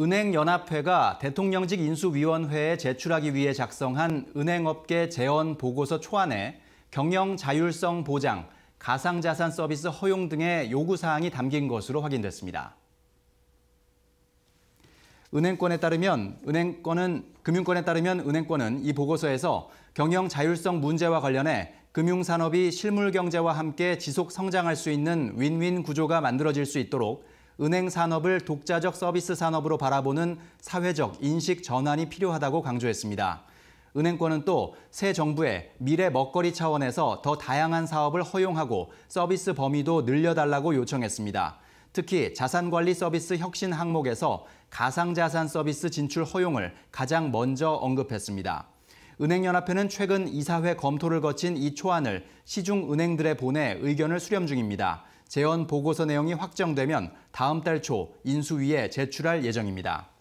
은행연합회가 대통령직 인수위원회에 제출하기 위해 작성한 은행업계 재원 보고서 초안에 경영 자율성 보장, 가상자산 서비스 허용 등의 요구사항이 담긴 것으로 확인됐습니다. 은행권에 따르면 은행권은 금융권에 따르면 은행권은 이 보고서에서 경영 자율성 문제와 관련해 금융산업이 실물 경제와 함께 지속 성장할 수 있는 윈윈 구조가 만들어질 수 있도록 은행 산업을 독자적 서비스 산업으로 바라보는 사회적 인식 전환이 필요하다고 강조했습니다. 은행권은 또 새 정부의 미래 먹거리 차원에서 더 다양한 사업을 허용하고 서비스 범위도 늘려달라고 요청했습니다. 특히 자산관리 서비스 혁신 항목에서 가상자산 서비스 진출 허용을 가장 먼저 언급했습니다. 은행연합회는 최근 이사회 검토를 거친 이 초안을 시중은행들에 보내 의견을 수렴 중입니다. 재원 보고서 내용이 확정되면 다음 달 초 인수위에 제출할 예정입니다.